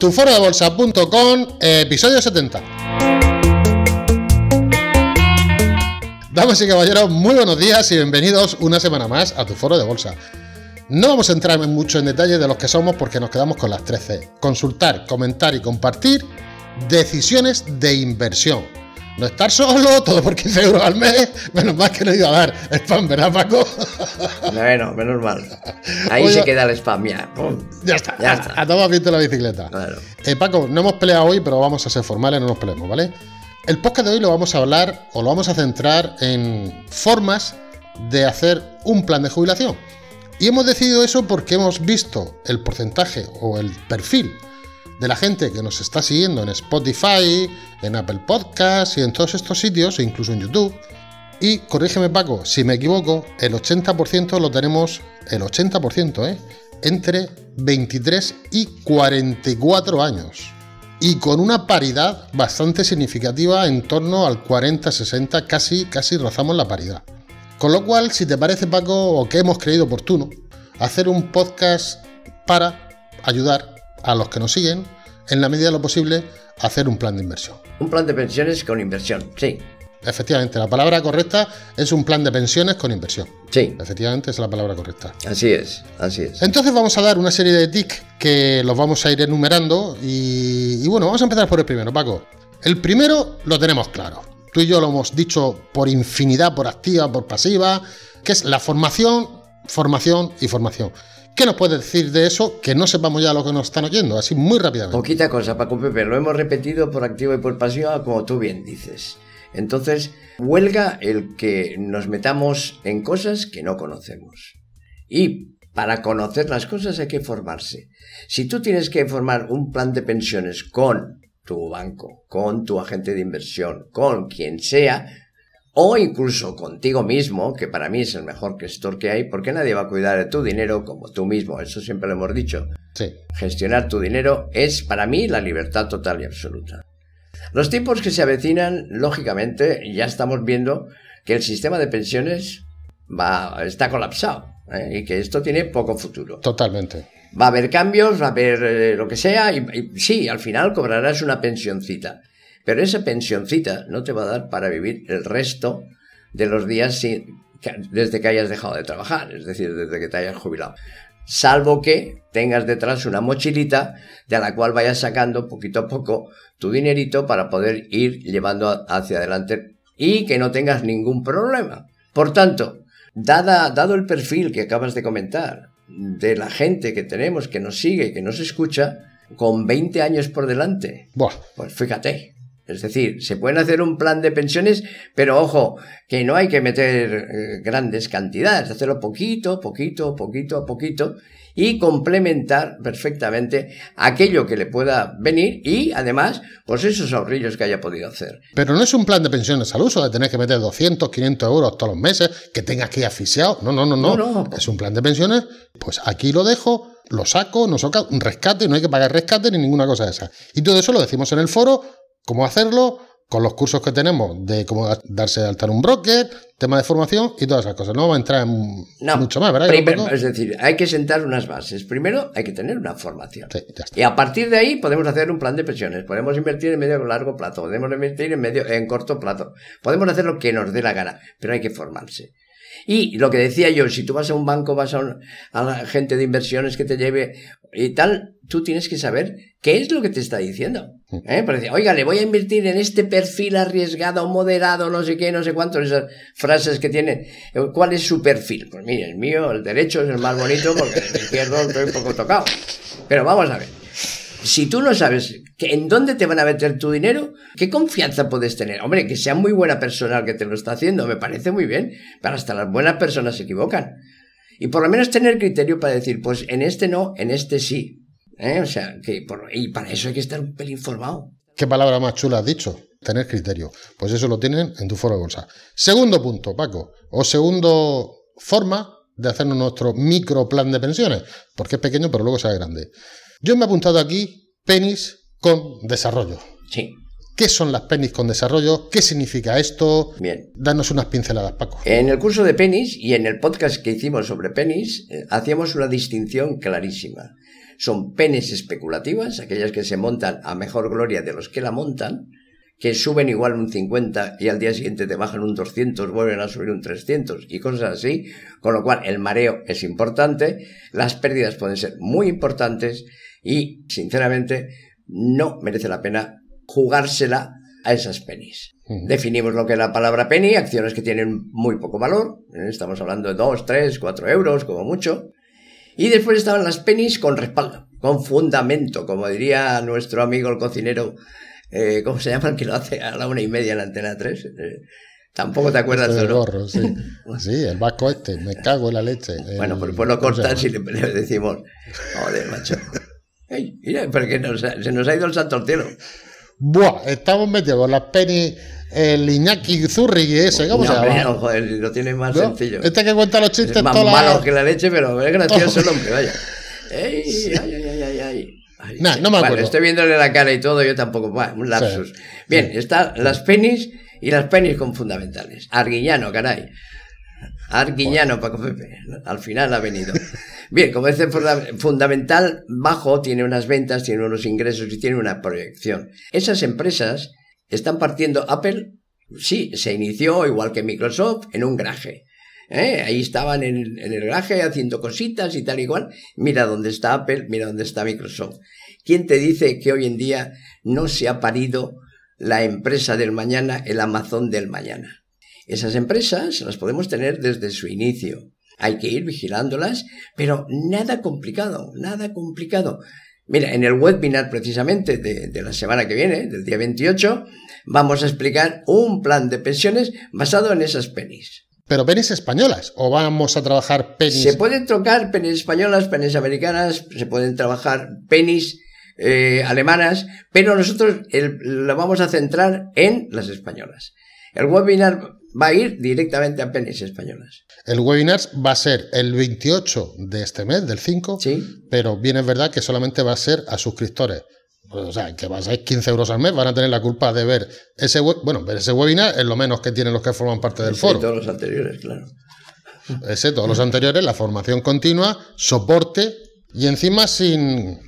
Tuforodebolsa.com, eh, episodio 70. Damas y caballeros, muy buenos días y bienvenidos una semana más a Tu Foro de Bolsa. No vamos a entrar mucho en detalle de los que somos porque nos quedamos con las 13. Consultar, comentar y compartir decisiones de inversión. No estar solo, todo por 15 euros al mes. Menos mal que no ido a dar spam, ¿verdad, Paco? Bueno, menos mal. Ahí se queda el spam, ya. Ya está, ya está. A, a todos la bicicleta. Eh, Paco, no hemos peleado hoy, pero vamos a ser formales, no nos peleemos, ¿vale? El podcast de hoy lo vamos a hablar o lo vamos a centrar en formas de hacer un plan de jubilación. Y hemos decidido eso porque hemos visto el porcentaje o el perfil de la gente que nos está siguiendo en Spotify, en Apple Podcasts y en todos estos sitios, e incluso en YouTube. Y corrígeme Paco, si me equivoco, el 80% lo tenemos, el 80%, ¿eh? entre 23 y 44 años. Y con una paridad bastante significativa en torno al 40-60, casi, casi rozamos la paridad. Con lo cual, si te parece Paco, o que hemos creído oportuno, hacer un podcast para ayudar a los que nos siguen, en la medida de lo posible, hacer un plan de inversión. Un plan de pensiones con inversión, sí. Efectivamente, la palabra correcta es un plan de pensiones con inversión. Sí. Efectivamente, es la palabra correcta. Así es, así es. Entonces vamos a dar una serie de tics que los vamos a ir enumerando y, y bueno, vamos a empezar por el primero, Paco. El primero lo tenemos claro. Tú y yo lo hemos dicho por infinidad, por activa, por pasiva, que es la formación, formación y formación. ¿Qué nos puede decir de eso que no sepamos ya lo que nos están oyendo? Así muy rápidamente. Poquita cosa, Paco Pepe. Lo hemos repetido por activo y por pasivo, como tú bien dices. Entonces, huelga el que nos metamos en cosas que no conocemos. Y para conocer las cosas hay que formarse. Si tú tienes que formar un plan de pensiones con tu banco, con tu agente de inversión, con quien sea, o incluso contigo mismo, que para mí es el mejor gestor que hay, porque nadie va a cuidar de tu dinero como tú mismo, eso siempre lo hemos dicho. Gestionar tu dinero es para mí la libertad total y absoluta. Los tiempos que se avecinan, lógicamente, ya estamos viendo que el sistema de pensiones está colapsado ¿eh? y que esto tiene poco futuro. Totalmente. Va a haber cambios, va a haber eh, lo que sea, y, y sí, al final cobrarás una pensioncita. Pero esa pensioncita no te va a dar para vivir el resto de los días desde que hayas dejado de trabajar, es decir, desde que te hayas jubilado. Salvo que tengas detrás una mochilita de la cual vayas sacando poquito a poco tu dinerito para poder ir llevando hacia adelante y que no tengas ningún problema. Por tanto, dado el perfil que acabas de comentar de la gente que tenemos, que nos sigue, y que nos escucha, con 20 años por delante, pues fíjate, es decir, se pueden hacer un plan de pensiones, pero ojo, que no hay que meter eh, grandes cantidades, hacerlo poquito, poquito, poquito a poquito y complementar perfectamente aquello que le pueda venir y además, pues esos ahorrillos que haya podido hacer. Pero no es un plan de pensiones al uso de tener que meter 200, 500 euros todos los meses, que tengas que ir asfixiado. No, no, no, no. Es un plan de pensiones, pues aquí lo dejo, lo saco, no soca un rescate, no hay que pagar rescate ni ninguna cosa de esa. Y todo eso lo decimos en el foro, ¿Cómo hacerlo? Con los cursos que tenemos de cómo darse de alta en un broker, tema de formación y todas esas cosas. No vamos a entrar en mucho más, ¿verdad? es decir, hay que sentar unas bases. Primero hay que tener una formación. Y a partir de ahí podemos hacer un plan de pensiones, podemos invertir en medio o largo plazo, podemos invertir en medio en corto plazo, podemos hacer lo que nos dé la gana, pero hay que formarse. Y lo que decía yo, si tú vas a un banco, vas a, a, la gente de inversiones que te lleve y tal, tú tienes que saber qué es lo que te está diciendo. Eh, oiga, le voy a invertir en este perfil arriesgado, moderado, no sé qué, no sé cuánto, esas frases que tiene eh, ¿Cuál es su perfil? Pues mire, el mío, el derecho es el más bonito porque el izquierdo estoy un poco tocado. Pero vamos a ver. Si tú no sabes en dónde te van a meter tu dinero, ¿qué confianza puedes tener? Hombre, que sea muy buena persona que te lo está haciendo, me parece muy bien, pero hasta las buenas personas se equivocan. Y por lo menos tener criterio para decir, pues en este no, en este sí. ¿Eh? O sea, que y para eso hay que estar un pelín informado. ¿Qué palabra más chula has dicho? Tener criterio. Pues eso lo tienen en tu foro de bolsa. Segundo punto, Paco, o segundo forma de hacernos nuestro micro plan de pensiones, porque es pequeño pero luego se grande. Yo me he apuntado aquí penis con desarrollo. Sí. ¿Qué son las penis con desarrollo? ¿Qué significa esto? Bien. Danos unas pinceladas, Paco. En el curso de penis y en el podcast que hicimos sobre penis, eh, hacíamos una distinción clarísima son penes especulativas, aquellas que se montan a mejor gloria de los que la montan, que suben igual un 50 y al día siguiente te bajan un 200, vuelven a subir un 300 y cosas así, con lo cual el mareo es importante, las pérdidas pueden ser muy importantes y, sinceramente, no merece la pena jugársela a esas penis. Definimos lo que es la palabra penny, acciones que tienen muy poco valor, ¿eh? estamos hablando de 2, 3, 4 euros como mucho, y después estaban las penis con respaldo, con fundamento, como diría nuestro amigo el cocinero, eh, ¿cómo se llama el que lo hace a la una y media en la Antena 3? Eh, tampoco te acuerdas este de gorro, ¿no? sí. el vasco este, me cago en la leche. Bueno, pues lo cortas si le, decimos, joder, macho. mira, porque se nos ha ido el santo Buah, estamos metidos con las penis. El Iñaki Zurri ese, ¿cómo se llama? No, joder, lo tiene más sencillo. Este que cuenta los chistes es más malo que la leche, pero es gracioso el hombre, vaya. Ey, ay, ay, ay, ay. ay no me acuerdo. estoy viéndole la cara y todo, yo tampoco. un lapsus. Bien, están las penis y las penis con fundamentales. Arguillano, caray. Arguiñano, Paco Al final ha venido. Bien, como dice fundamental, Bajo tiene unas ventas, tiene unos ingresos y tiene una proyección. Esas empresas están partiendo. Apple, sí, se inició igual que Microsoft en un graje ¿eh? Ahí estaban en, el graje haciendo cositas y tal igual Mira dónde está Apple, mira dónde está Microsoft. ¿Quién te dice que hoy en día no se ha parido la empresa del mañana, el Amazon del mañana? Esas empresas las podemos tener desde su inicio. Hay que ir vigilándolas, pero nada complicado, nada complicado. Mira, en el webinar precisamente de, la semana que viene, del día 28, vamos a explicar un plan de pensiones basado en esas penis. Pero penis españolas, o vamos a trabajar penis. Se pueden trocar penis españolas, penis americanas, se pueden trabajar penis eh, alemanas, pero nosotros lo vamos a centrar en las españolas. El webinar va a ir directamente a pelis españolas. El webinar va a ser el 28 de este mes, del 5, ¿Sí? pero bien es verdad que solamente va a ser a suscriptores. Pues, o sea, que pasáis 15 euros al mes, van a tener la culpa de ver ese bueno, ver ese webinar es lo menos que tienen los que forman parte del foro. todos los anteriores, claro. Ese, todos los anteriores, la formación continua, soporte y encima sin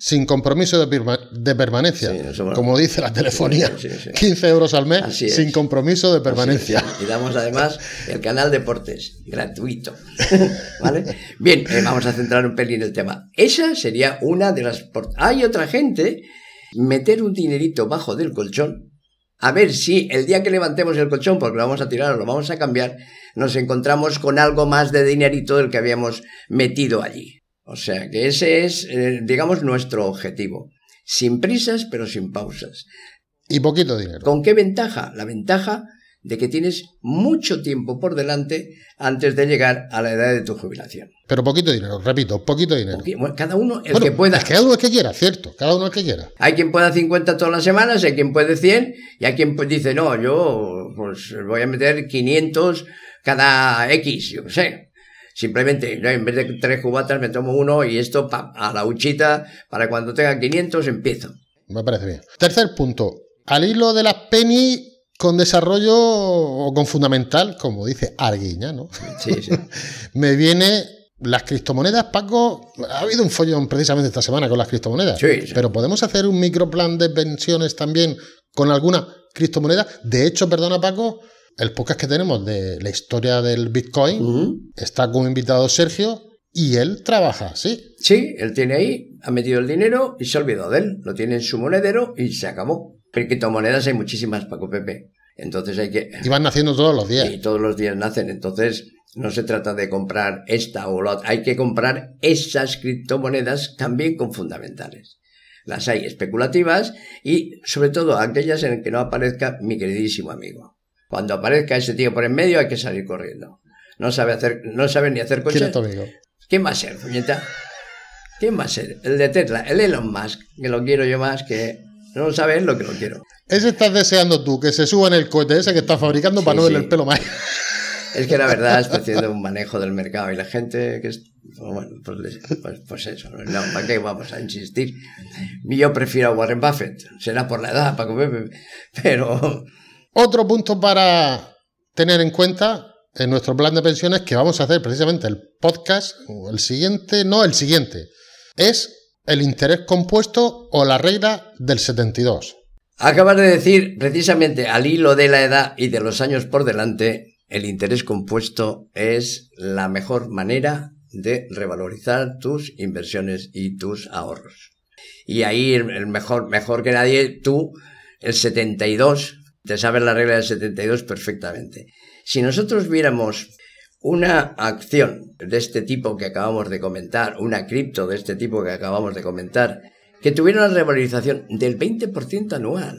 sin compromiso de, permanencia. Como dice la telefonía, 15 euros al mes sin compromiso de permanencia. Y damos además el canal Deportes, gratuito. ¿Vale? Bien, eh, vamos a centrar un pelín el tema. Esa sería una de las... Hay otra gente meter un dinerito bajo del colchón a ver si el día que levantemos el colchón, porque lo vamos a tirar o lo vamos a cambiar, nos encontramos con algo más de dinerito del que habíamos metido allí. O sea que ese es, eh, digamos, nuestro objetivo. Sin prisas, pero sin pausas. Y poquito dinero. ¿Con qué ventaja? La ventaja de que tienes mucho tiempo por delante antes de llegar a la edad de tu jubilación. Pero poquito dinero, repito, poquito dinero. cada uno el que pueda. cada uno el que quiera, cierto, cada uno el que quiera. Hay quien pueda 50 todas las semanas, hay quien puede 100 y hay quien pues, dice, no, yo pues voy a meter 500 cada X, yo qué sé. Simplemente, ¿no? en vez de tres cubatas me tomo uno y esto a la huchita para cuando tenga 500 empiezo. Me parece bien. Tercer punto, al hilo de las penny con desarrollo o con fundamental, como dice Arguiña, ¿no? Sí, sí. me viene las criptomonedas, Paco, ha habido un follón precisamente esta semana con las criptomonedas. Sí, sí. Pero podemos hacer un microplan de pensiones también con alguna criptomonedas? De hecho, perdona, Paco, el podcast que tenemos de la historia del Bitcoin, está como invitado Sergio y él trabaja, ¿sí? Sí, él tiene ahí, ha metido el dinero y se olvidó de él. Lo tiene en su monedero y se acabó. Pero criptomonedas hay muchísimas, Paco Pepe. Entonces hay que... Y van naciendo todos los días. Y todos los días nacen. Entonces no se trata de comprar esta o la otra. Hay que comprar esas criptomonedas también con fundamentales. Las hay especulativas y sobre todo aquellas en las que no aparezca mi queridísimo amigo. Cuando aparezca ese tío por en medio hay que salir corriendo. No sabe, hacer, no sabe ni hacer coches. ¿Quién va a ser, puñeta? ¿Quién va a ser? El de Tesla, el Elon Musk, que lo quiero yo más que... No sabes lo que lo quiero. Ese estás deseando tú, que se suba en el cohete ese que estás fabricando para no el pelo más. Es que la verdad es haciendo un manejo del mercado y la gente que es, pues bueno, pues, pues, pues eso, no, ¿para qué vamos a insistir? Yo prefiero a Warren Buffett, será por la edad, para Pepe, pero otro punto para tener en cuenta en nuestro plan de pensiones que vamos a hacer precisamente el podcast, el siguiente, no el siguiente, es el interés compuesto o la regla del 72. Acabas de decir precisamente al hilo de la edad y de los años por delante, el interés compuesto es la mejor manera de revalorizar tus inversiones y tus ahorros. Y ahí el mejor, mejor que nadie, tú, el 72 te sabes la regla del 72 perfectamente. Si nosotros viéramos una acción de este tipo que acabamos de comentar, una cripto de este tipo que acabamos de comentar, que tuviera una revalorización del 20% anual,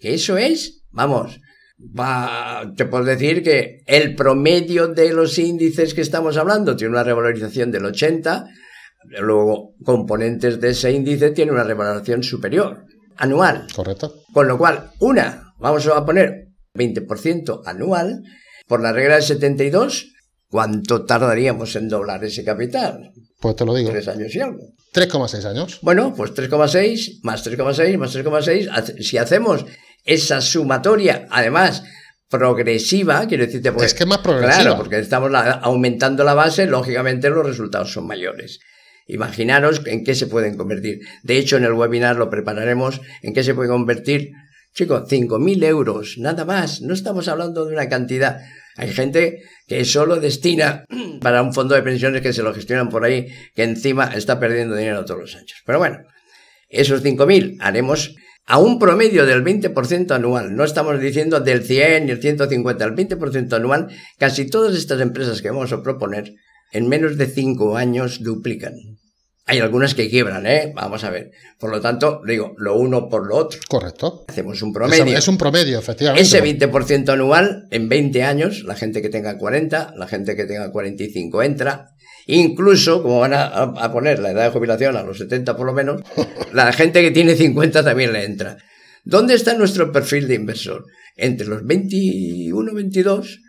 que eso es, vamos, va, te puedo decir que el promedio de los índices que estamos hablando tiene una revalorización del 80, luego componentes de ese índice tienen una revalorización superior anual. Correcto. Con lo cual, una Vamos a poner 20% anual por la regla de 72. ¿Cuánto tardaríamos en doblar ese capital? Pues te lo digo. Tres años y algo. 3,6 años. Bueno, pues 3,6 más 3,6 más 3,6. Si hacemos esa sumatoria, además progresiva, quiero decirte, es que es más progresiva. Claro, porque estamos aumentando la base, lógicamente los resultados son mayores. Imaginaros en qué se pueden convertir. De hecho, en el webinar lo prepararemos en qué se puede convertir Chicos, 5.000 euros, nada más. No estamos hablando de una cantidad. Hay gente que solo destina para un fondo de pensiones que se lo gestionan por ahí, que encima está perdiendo dinero todos los años. Pero bueno, esos 5.000 haremos a un promedio del 20% anual. No estamos diciendo del 100 ni el 150, el 20% anual. Casi todas estas empresas que vamos a proponer en menos de 5 años duplican. Hay algunas que quiebran, ¿eh? Vamos a ver. Por lo tanto, digo, lo uno por lo otro. Correcto. Hacemos un promedio. Es, un promedio, efectivamente. Ese 20% anual, en 20 años, la gente que tenga 40, la gente que tenga 45 entra. Incluso, como van a, a poner la edad de jubilación a los 70 por lo menos, la gente que tiene 50 también le entra. ¿Dónde está nuestro perfil de inversor? Entre los 21, 22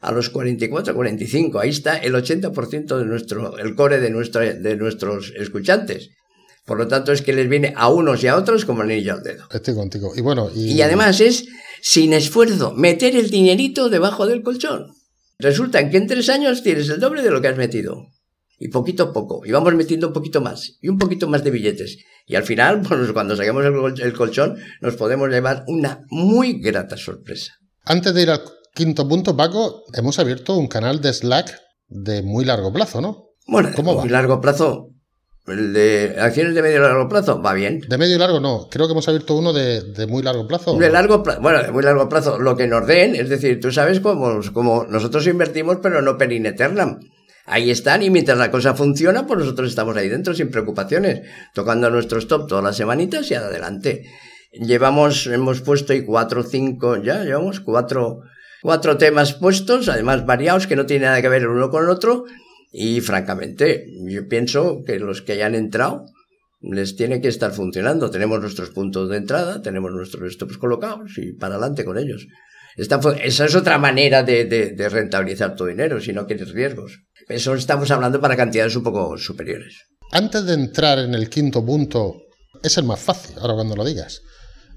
a los 44, 45. Ahí está el 80% de nuestro, el core de, nuestra, de nuestros escuchantes. Por lo tanto, es que les viene a unos y a otros como anillo al dedo. Estoy contigo. Y bueno, y... además es sin esfuerzo, meter el dinerito debajo del colchón. Resulta que en tres años tienes el doble de lo que has metido. Y poquito a poco. Y vamos metiendo un poquito más. Y un poquito más de billetes. Y al final, pues, cuando saquemos el colchón, nos podemos llevar una muy grata sorpresa. Antes de ir al Quinto punto, Paco, hemos abierto un canal de Slack de muy largo plazo, ¿no? Bueno, ¿cómo Muy largo plazo. El de acciones de medio y largo plazo va bien. De medio y largo no, creo que hemos abierto uno de, muy largo plazo. De largo plazo, bueno, de muy largo plazo, lo que nos den, es decir, tú sabes cómo, nosotros invertimos, pero no per in eternam. Ahí están y mientras la cosa funciona, pues nosotros estamos ahí dentro sin preocupaciones, tocando nuestros top todas las semanitas y adelante. Llevamos, hemos puesto y cuatro, cinco, ya llevamos cuatro Cuatro temas puestos, además variados, que no tienen nada que ver el uno con el otro. Y francamente, yo pienso que los que hayan entrado les tiene que estar funcionando. Tenemos nuestros puntos de entrada, tenemos nuestros stops colocados y para adelante con ellos. esa es otra manera de, rentabilizar tu dinero si no quieres riesgos. Eso estamos hablando para cantidades un poco superiores. Antes de entrar en el quinto punto, es el más fácil, ahora cuando lo digas.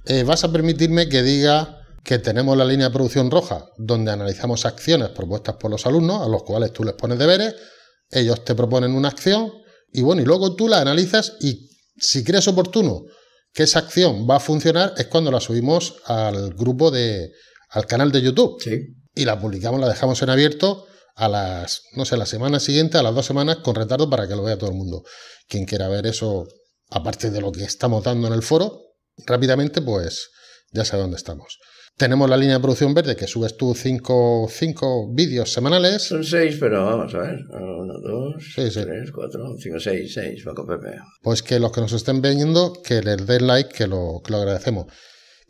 Eh, vas a permitirme que diga que tenemos la línea de producción roja, donde analizamos acciones propuestas por los alumnos, a los cuales tú les pones deberes, ellos te proponen una acción, y bueno, y luego tú la analizas y si crees oportuno que esa acción va a funcionar, es cuando la subimos al grupo de, al canal de YouTube. Sí. Y la publicamos, la dejamos en abierto a las, no sé, la semana siguiente, a las dos semanas, con retardo para que lo vea todo el mundo. Quien quiera ver eso, aparte de lo que estamos dando en el foro, rápidamente, pues ya sabe dónde estamos. Tenemos la línea de producción verde, que subes tú cinco, cinco vídeos semanales. Son seis, pero vamos a ver. Uno, dos, tres, cuatro, cinco, seis, seis, Paco Pepe. Pues que los que nos estén viendo, que les den like, que lo, que lo agradecemos.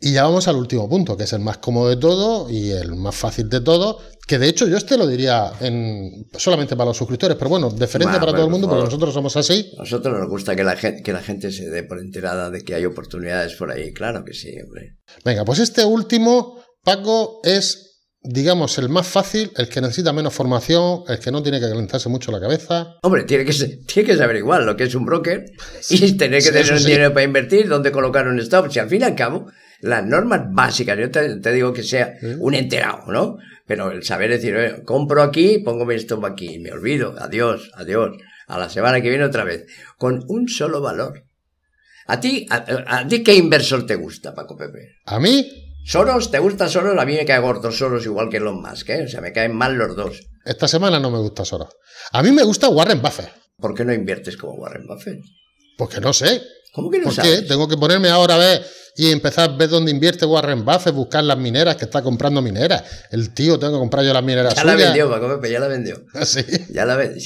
Y ya vamos al último punto, que es el más cómodo de todo y el más fácil de todo, que de hecho yo este lo diría en, solamente para los suscriptores, pero bueno, diferente para todo el mundo, porque nosotros somos así. A nosotros nos gusta que la, gente, la gente se dé por enterada de que hay oportunidades por ahí, claro que sí, hombre. Venga, pues este último, Paco, es, digamos, el más fácil, el que necesita menos formación, el que no tiene que calentarse mucho la cabeza. Hombre, tiene que, tiene que saber igual lo que es un broker y tener que tener un dinero para invertir, dónde colocar un stop, si al fin y al cabo las normas básicas. Yo te, digo que sea ¿Eh? un enterado, ¿no? Pero el saber decir, compro aquí, pongo mi estómago aquí, me olvido, adiós, adiós, a la semana que viene otra vez, con un solo valor. ¿A ti, a, qué inversor te gusta, Paco Pepe? ¿A mí? Soros, ¿te gusta Soros? A mí me cae gordo Soros igual que los más, ¿eh? O sea, me caen mal los dos. Esta semana no me gusta Soros. A mí me gusta Warren Buffett. ¿Por qué no inviertes como Warren Buffett? Porque no sé. ¿Cómo que no sé Tengo que ponerme ahora a ver y empezar a ver dónde invierte Warren Buffett, buscar las mineras que está comprando mineras. El tío, tengo que comprar yo las mineras. Ya la vendió, Paco Pepe, ya la vendió. Ah, ¿Sí? Ya la vendió.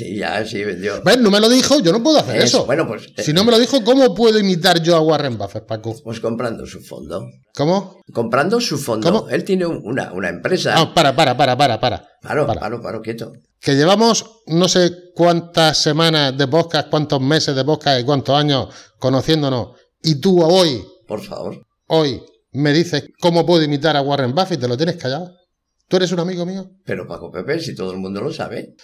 Sí, vendió. No me lo dijo, yo no puedo hacer eso. Bueno, pues. Eh, si no me lo dijo, ¿cómo puedo imitar yo a Warren Buffett, Paco? Pues comprando su fondo. ¿Cómo? Comprando su fondo. Él tiene una, una empresa. No, ah, para, para, para, para, para. para. paro, quieto. Que llevamos no sé cuántas semanas de podcast, cuántos meses de podcast y cuántos años conociéndonos. Y tú hoy por favor. Hoy me dices cómo puedo imitar a Warren Buffett, te lo tienes callado. ¿Tú eres un amigo mío? Pero Paco Pepe, si todo el mundo lo sabe.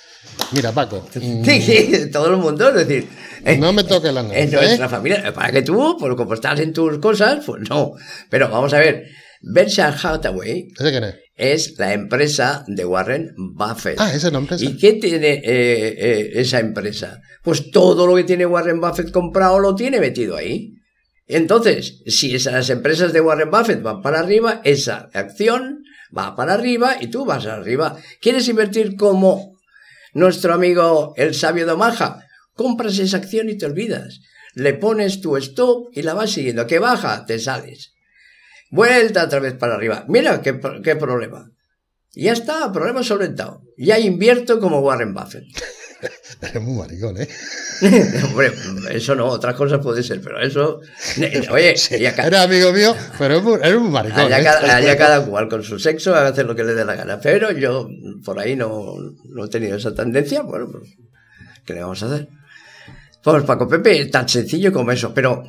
Mira, Paco. Sí, sí, todo el mundo, es decir. Eh, no me toques la nariz. Es nuestra ¿eh? familia, para que tú, por pues como estás en tus cosas, pues no. Pero vamos a ver, Berkshire Hathaway. es? Es la empresa de Warren Buffett. Ah, esa es la empresa. ¿Y qué tiene eh, esa empresa? Pues todo lo que tiene Warren Buffett comprado lo tiene metido ahí. Entonces, si esas empresas de Warren Buffett van para arriba, esa acción va para arriba y tú vas arriba. ¿Quieres invertir como nuestro amigo el sabio Domaja? Compras esa acción y te olvidas. Le pones tu stop y la vas siguiendo. Que baja, te sales. Vuelta otra vez para arriba. Mira qué, qué problema. Ya está, problema solventado. Ya invierto como Warren Buffett. Eres muy maricón, ¿eh? eso no, otras cosas puede ser, pero eso. Oye, era amigo mío, pero eres un maricón. ¿eh? Allá, cada, cual con su sexo a hacer lo que le dé la gana, pero yo por ahí no, no he tenido esa tendencia, bueno, pues, ¿qué le vamos a hacer? Pues Paco Pepe, tan sencillo como eso, pero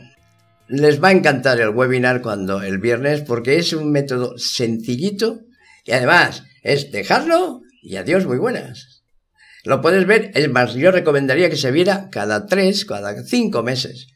les va a encantar el webinar cuando el viernes porque es un método sencillito y además es dejarlo y adiós, muy buenas. Lo puedes ver, es más yo recomendaría que se viera cada tres, cada cinco meses.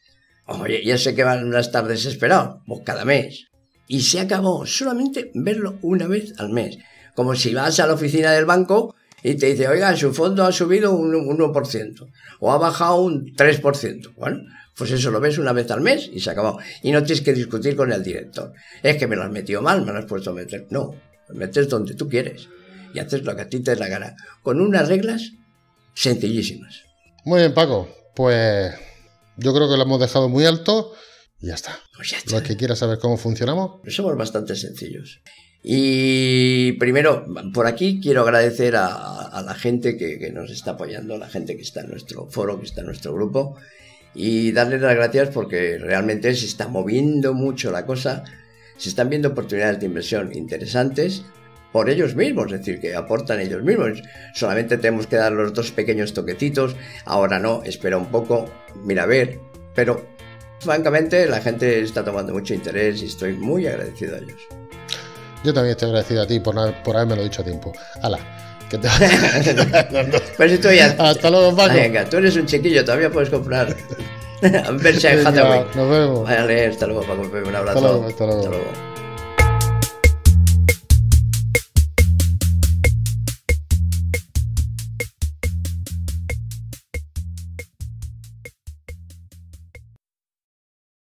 Oye, ya sé que van a estar desesperados, pues cada mes. Y se acabó, solamente verlo una vez al mes. Como si vas a la oficina del banco y te dice, oiga, su fondo ha subido un, un 1% o ha bajado un 3%. Bueno, pues eso lo ves una vez al mes y se acabó. Y no tienes que discutir con el director. Es que me lo has metido mal, me lo has puesto a meter. No, metes donde tú quieres y haces ti te dé la cara, con unas reglas sencillísimas. Muy bien, Paco. Pues yo creo que lo hemos dejado muy alto y ya está. Pues ya Los que quieran saber cómo funcionamos. Pues somos bastante sencillos. Y primero, por aquí quiero agradecer a, a la gente que, que, nos está apoyando, la gente que está en nuestro foro, que está en nuestro grupo, y darles las gracias porque realmente se está moviendo mucho la cosa. Se están viendo oportunidades de inversión interesantes por ellos mismos, es decir, que aportan ellos mismos. Solamente tenemos que dar los dos pequeños toquecitos, ahora no, espera un poco, mira a ver, pero francamente la gente está tomando mucho interés y estoy muy agradecido a ellos. Yo también estoy agradecido a ti por, haberme lo dicho a tiempo. Hala. Que te... Pues hasta luego, Paco. Venga, tú eres un chiquillo, todavía puedes comprar. Nos vemos. Vale, hasta luego, Paco. Un abrazo. Hasta luego.